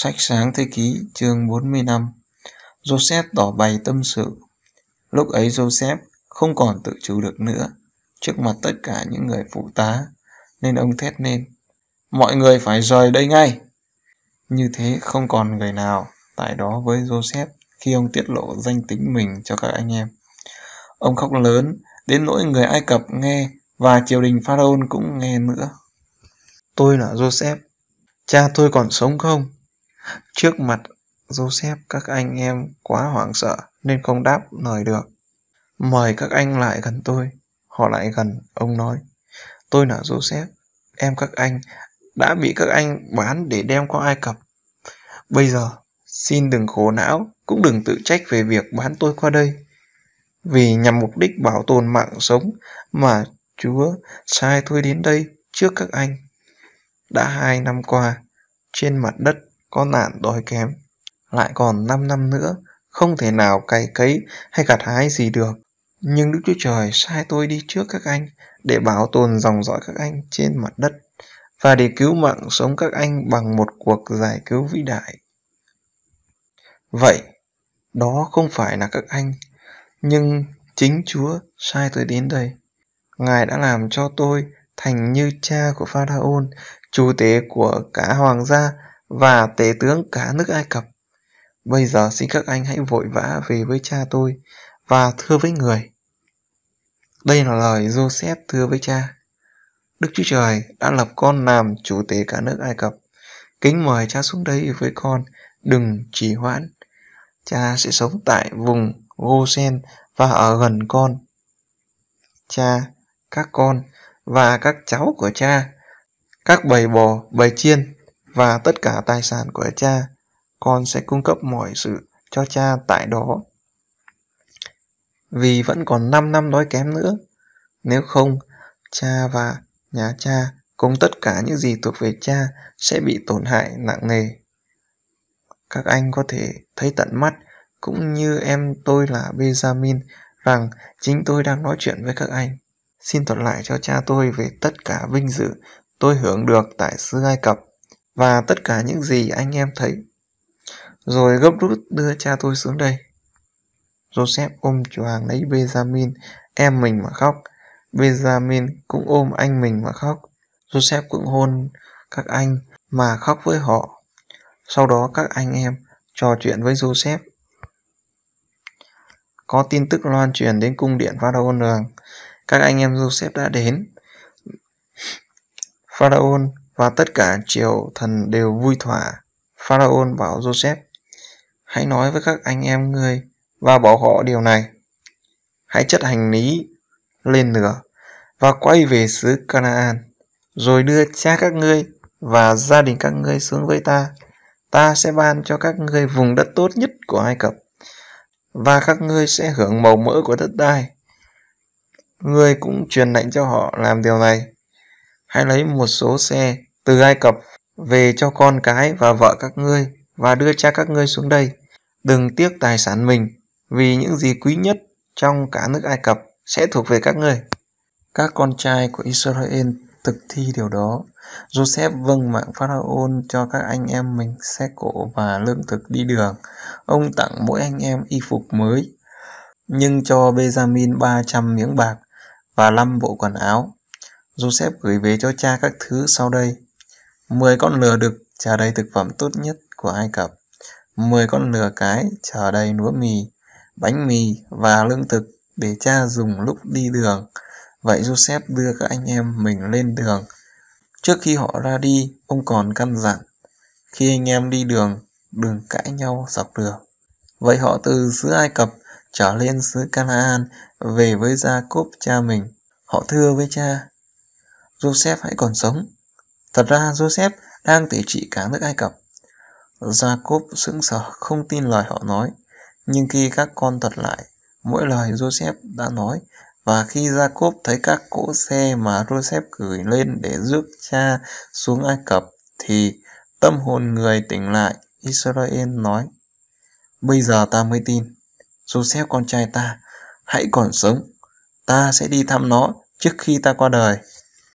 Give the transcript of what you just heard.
Sách sáng thế ký chương 45 Joseph tỏ bày tâm sự Lúc ấy Joseph không còn tự chủ được nữa trước mặt tất cả những người phụ tá nên ông thét lên Mọi người phải rời đây ngay Như thế không còn người nào tại đó với Joseph khi ông tiết lộ danh tính mình cho các anh em Ông khóc lớn đến nỗi người Ai Cập nghe và triều đình Pharaoh cũng nghe nữa Tôi là Joseph Cha tôi còn sống không? Trước mặt Joseph các anh em quá hoảng sợ nên không đáp lời được. Mời các anh lại gần tôi. Họ lại gần, ông nói. Tôi là Joseph, em các anh, đã bị các anh bán để đem qua Ai Cập. Bây giờ, xin đừng khổ não, cũng đừng tự trách về việc bán tôi qua đây. Vì nhằm mục đích bảo tồn mạng sống mà Chúa sai tôi đến đây trước các anh. Đã hai năm qua, trên mặt đất con nạn đói kém. Lại còn 5 năm nữa, không thể nào cày cấy hay gặt hái gì được. Nhưng Đức Chúa Trời sai tôi đi trước các anh để bảo tồn dòng dõi các anh trên mặt đất và để cứu mạng sống các anh bằng một cuộc giải cứu vĩ đại. Vậy, đó không phải là các anh, nhưng chính Chúa sai tôi đến đây. Ngài đã làm cho tôi thành như cha của Pharaon, chủ tế của cả hoàng gia và tể tướng cả nước Ai Cập. Bây giờ xin các anh hãy vội vã về với cha tôi và thưa với người. Đây là lời Joseph thưa với cha. Đức Chúa Trời đã lập con làm chủ tế cả nước Ai Cập. Kính mời cha xuống đây với con, đừng trì hoãn. Cha sẽ sống tại vùng Gosen và ở gần con. Cha, các con và các cháu của cha, các bầy bò, bầy chiên và tất cả tài sản của cha con sẽ cung cấp mọi sự cho cha tại đó vì vẫn còn 5 năm đói kém nữa nếu không cha và nhà cha cùng tất cả những gì thuộc về cha sẽ bị tổn hại nặng nề các anh có thể thấy tận mắt cũng như em tôi là benjamin rằng chính tôi đang nói chuyện với các anh xin thuật lại cho cha tôi về tất cả vinh dự tôi hưởng được tại xứ ai cập và tất cả những gì anh em thấy. Rồi gấp rút đưa cha tôi xuống đây. Joseph ôm choàng lấy Benjamin, em mình mà khóc. Benjamin cũng ôm anh mình mà khóc. Joseph cũng hôn các anh mà khóc với họ. Sau đó các anh em trò chuyện với Joseph. Có tin tức loan truyền đến cung điện Pharaon rằng các anh em Joseph đã đến. Pharaon và tất cả triều thần đều vui thỏa. Pharaon bảo Joseph, hãy nói với các anh em ngươi và bảo họ điều này. Hãy chất hành lý lên nửa và quay về xứ Canaan, rồi đưa cha các ngươi và gia đình các ngươi xuống với ta. Ta sẽ ban cho các ngươi vùng đất tốt nhất của Ai Cập và các ngươi sẽ hưởng màu mỡ của đất đai. Ngươi cũng truyền lệnh cho họ làm điều này. Hãy lấy một số xe từ Ai Cập về cho con cái và vợ các ngươi và đưa cha các ngươi xuống đây. Đừng tiếc tài sản mình, vì những gì quý nhất trong cả nước Ai Cập sẽ thuộc về các ngươi. Các con trai của Israel thực thi điều đó. Joseph vâng mạng Pharaoh cho các anh em mình xe cộ và lương thực đi đường. Ông tặng mỗi anh em y phục mới, nhưng cho Benjamin 300 miếng bạc và 5 bộ quần áo. Joseph gửi về cho cha các thứ sau đây 10 con lừa đực chờ đầy thực phẩm tốt nhất của Ai Cập, 10 con lừa cái chờ đầy núa mì, bánh mì và lương thực để cha dùng lúc đi đường. Vậy Joseph đưa các anh em mình lên đường. Trước khi họ ra đi, ông còn căn dặn. Khi anh em đi đường, đừng cãi nhau dọc đường. Vậy họ từ xứ Ai Cập trở lên xứ Canaan về với gia cốp cha mình. Họ thưa với cha, Joseph hãy còn sống, Thật ra Joseph đang tự trị cả nước Ai Cập. Jacob sững sờ không tin lời họ nói, nhưng khi các con thuật lại mỗi lời Joseph đã nói và khi Jacob thấy các cỗ xe mà Joseph gửi lên để rước cha xuống Ai Cập thì tâm hồn người tỉnh lại, Israel nói: "Bây giờ ta mới tin, Joseph con trai ta hãy còn sống, ta sẽ đi thăm nó trước khi ta qua đời."